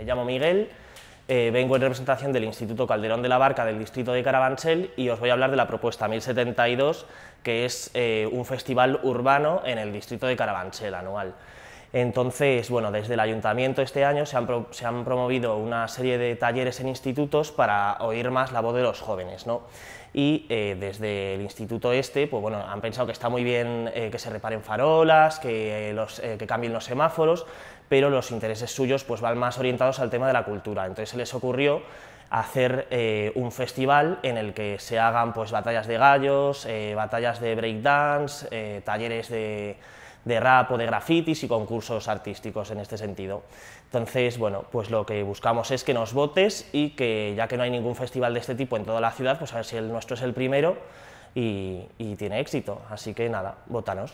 Me llamo Miguel, eh, vengo en representación del Instituto Calderón de la Barca del distrito de Carabanchel y os voy a hablar de la propuesta 1072, que es eh, un festival urbano en el distrito de Carabanchel anual. Entonces, bueno, desde el ayuntamiento este año se han, promovido una serie de talleres en institutos para oír más la voz de los jóvenes, ¿no? y eh, desde el instituto este pues bueno han pensado que está muy bien eh, que se reparen farolas que, eh, que cambien los semáforos pero los intereses suyos pues van más orientados al tema de la cultura entonces se les ocurrió hacer un festival en el que se hagan pues batallas de gallos batallas de breakdance talleres de de rap o de grafitis y concursos artísticos en este sentido. Entonces, bueno, pues lo que buscamos es que nos votes y que ya que no hay ningún festival de este tipo en toda la ciudad, pues a ver si el nuestro es el primero y, y tiene éxito. Así que nada, votanos.